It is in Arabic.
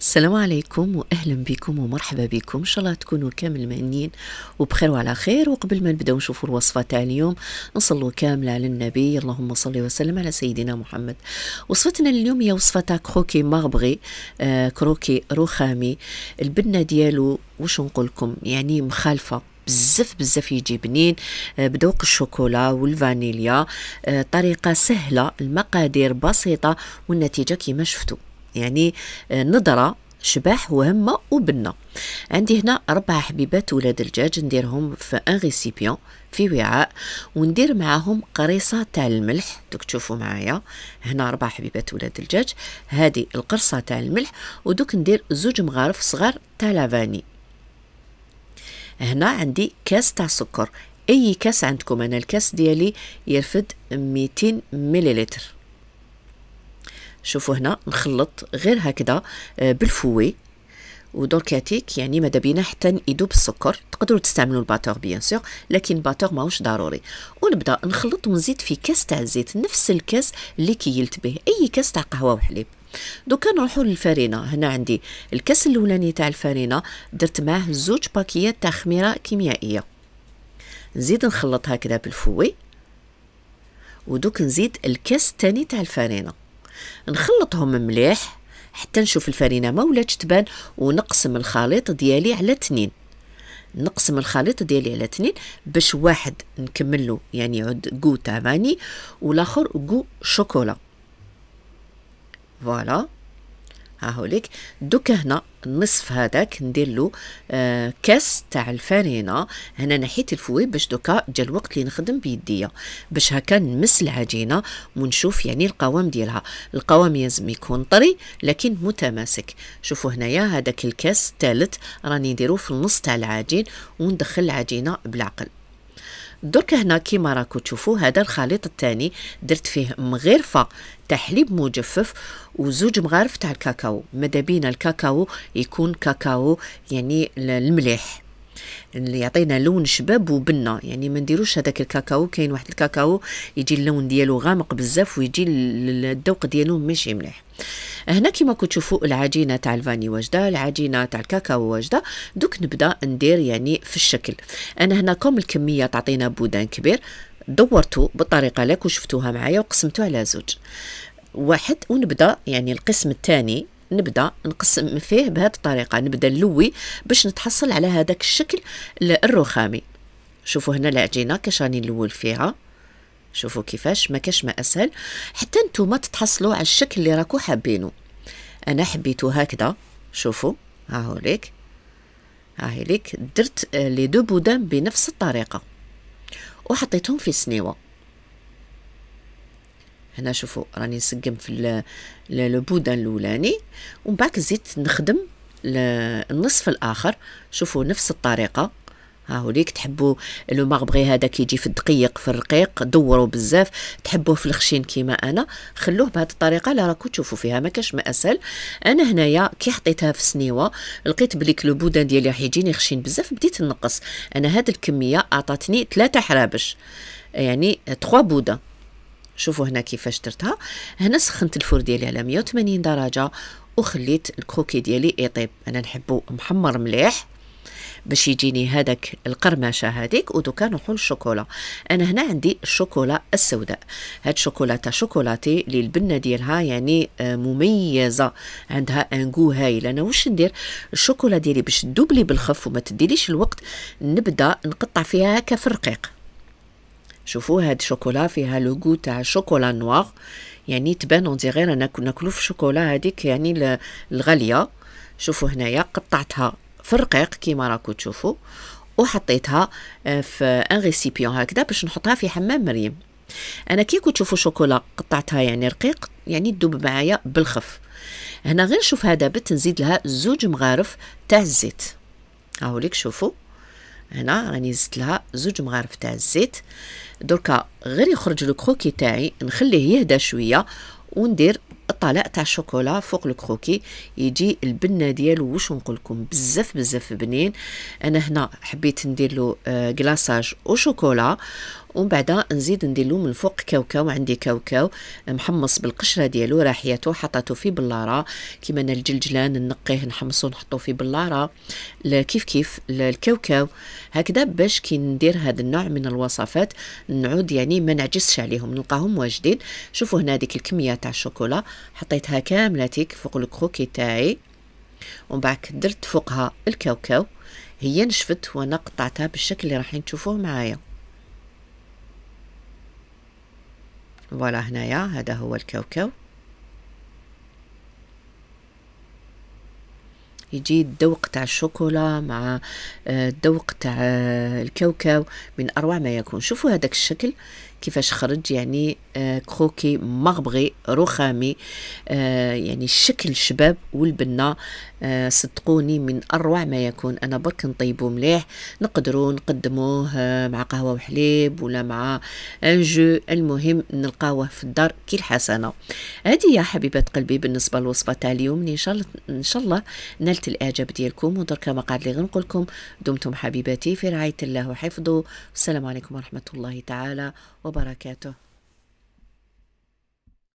السلام عليكم واهلا بكم ومرحبا بكم ان شاء الله تكونوا كامل مهنيين وبخير وعلى خير وقبل ما نبداو نشوفوا الوصفه تاع اليوم نصلوا كامله على النبي اللهم صل وسلم على سيدنا محمد وصفتنا اليوم هي وصفه تاع كروكي مغبغي آه كروكي رخامي البنه ديالو واش نقولكم يعني مخالفه بزاف بزاف يجي بنين آه، بدوق الشوكولا والفانيليا آه، طريقه سهله المقادير بسيطه والنتيجه كما شفتوا يعني آه، نضرة شباح وهمة وبنة عندي هنا أربع حبيبات ولاد الجاج نديرهم في ان ريسيبيون في وعاء وندير معاهم قريصة تاع الملح دوك تشوفوا معايا هنا أربع حبيبات ولاد الجاج هادي القرصة تاع الملح ودوك ندير زوج مغارف صغار تاع لافاني هنا عندي كاس تاع سكر اي كاس عندكم انا الكاس ديالي يرفد 200 مليلتر شوفوا هنا نخلط غير هكذا آه، بالفوي هاتيك يعني ماذا بينا حتى نيدو بالسكر تقدروا تستعملوا الباتور بيان سور لكن الباتور ماهوش ضروري ونبدا نخلط ونزيد في كاس تاع الزيت نفس الكاس اللي كيلت به اي كاس تاع قهوه وحليب دوكا نروحوا للفرينه هنا عندي الكاس الاولاني تاع الفرينه درت معاه زوج باكيات تاع خميره كيميائيه نزيد نخلط هكذا بالفوي ودوك نزيد الكاس الثاني تاع الفرينه نخلطهم مليح حتى نشوف الفرينه ما ولاتش تبان ونقسم الخليط ديالي على تنين نقسم الخليط ديالي على تنين باش واحد نكملو يعني يعود كو تافاني والاخر كو شوكولا فوالا ها ليك دوكا هنا النصف هذاك ندير له آه كاس تاع الفرينه هنا نحيت الفوي باش دوكا جا الوقت اللي نخدم بيديا باش هكا نمس العجينه ونشوف يعني القوام ديالها القوام لازم يكون طري لكن متماسك شوفوا هنايا هذاك الكاس الثالث راني نديرو في النص تاع العجين وندخل العجينه بالعقل درك هنا كيما راكو تشوفوا هذا الخليط الثاني درت فيه مغرفه تاع حليب مجفف وزوج مغارف تاع الكاكاو مادابينا الكاكاو يكون كاكاو يعني المليح اللي يعطينا لون شباب وبنه يعني ما نديروش هذاك الكاكاو كاين واحد الكاكاو يجي اللون ديالو غامق بزاف ويجي الذوق ديالو ماشي مليح هنا كما كتشوفوا العجينه تاع الفاني واجده العجينه تاع الكاكاو واجده دوك نبدا ندير يعني في الشكل انا هنا كم الكميه تعطينا بودان كبير دورته بالطريقه لك وشفتوها معايا وقسمته على زوج واحد ونبدا يعني القسم الثاني نبدا نقسم فيه بهذه الطريقه نبدا نلوي باش نتحصل على هذاك الشكل الرخامي شوفوا هنا العجينه كاش راني نلول فيها شوفوا كيفاش ما كاش ما اسهل حتى نتوما تتحصلوا على الشكل اللي راكو حابينه انا حبيته هكذا شوفوا ها هو ليك ها هي ليك درت آه، لي دو بودان بنفس الطريقه وحطيتهم في سنيوه هنا شوفوا راني نسقم في لو بودان الاولاني ومن بعد زيت نخدم النصف الاخر شوفوا نفس الطريقه ها هو ليك تحبوا لو ماغبغي هذا كيجي في الدقيق في الرقيق دوروا بزاف تحبوه في الخشين كيما انا خلوه بهذه الطريقه اللي راكم تشوفوا فيها ما كاش ما اسهل انا هنايا كي حطيتها في سنيوه لقيت بلي لو بودان ديالي راح يجيني خشين بزاف بديت نقص انا هذه الكميه عطاتني ثلاثه حرابش يعني 3 بودان شوفوا هنا كيفاش درتها هنا سخنت الفور ديالي على 180 درجه وخليت الكروكي ديالي يطيب انا نحبو محمر مليح باش يجيني هذاك القرمشه هذيك ودوكا نروحو للشوكولا انا هنا عندي الشوكولا السوداء هاد الشوكولاته شوكولاتي اللي البنه ديالها يعني آه، مميزه عندها انغو هايل انا واش ندير الشوكولا ديالي باش تدوبلي بالخف وما تديليش الوقت نبدا نقطع فيها هكا في الرقيق شوفوا هاد شوكولا فيها لوغو تاع شوكولا نوار يعني تبان اون ديغي رانا ناكلو في شوكولا هذيك يعني الغاليه شوفوا هنايا قطعتها في الرقيق كيما راكو تشوفوا وحطيتها آه، في ان ريسيبيون هكذا باش نحطها في حمام مريم انا كي كنت تشوفوا شوكولا قطعتها يعني رقيق يعني تدوب معايا بالخف هنا غير هذا بت نزيد لها زوج مغارف تاع الزيت هاوليك شوفوا هنا راني زدت لها زوج مغارف تاع الزيت دركا غير يخرج الكروكي تاعي نخليه يهدى شويه وندير الطلاء تاع الشوكولا فوق الكروكي يجي البنه ديالو واش نقولكم بزاف بزاف بنين انا هنا حبيت ندير له كلاصاج آه، وشوكولا ومن بعد نزيد نديرلو من فوق كاوكاو عندي كاوكاو محمص بالقشره ديالو راحيته حطاتو في بلاره كيما انا الجلجلان نقيه نحمصو نحطو في بلاره كيف كيف الكاوكاو هكذا باش كي ندير هذا النوع من الوصفات نعود يعني ما نعجزش عليهم نلقاهم واجدين شوفوا هنا هذيك الكميه تاع الشوكولا حطيتها كامله تيك فوق الكروكي تاعي ومن بعد درت فوقها الكاوكاو هي نشفت وانا قطعتها بالشكل اللي راحين تشوفوه معايا فوالا هنايا هذا هو الكاوكاو يجي الذوق تاع الشوكولا مع آه، الذوق تاع آه، الكاوكاو من اروع ما يكون شوفوا هذاك الشكل كيفاش خرج يعني آه، كروكي مغبغي رخامي آه، يعني شكل شباب والبنه آه، صدقوني من اروع ما يكون انا برك نطيبو مليح نقدروا نقدموه مع قهوه وحليب ولا مع انجو المهم نلقاوه في الدار كي الحسنه هذه يا حبيبات قلبي بالنسبه للوصفه تاع اليوم ان شاء الله ان شاء الله نالت الاعجاب ديالكم ودركا ما قاعد لي غنقول دمتم حبيباتي في رعايه الله وحفظه السلام عليكم ورحمه الله تعالى o barakatuh.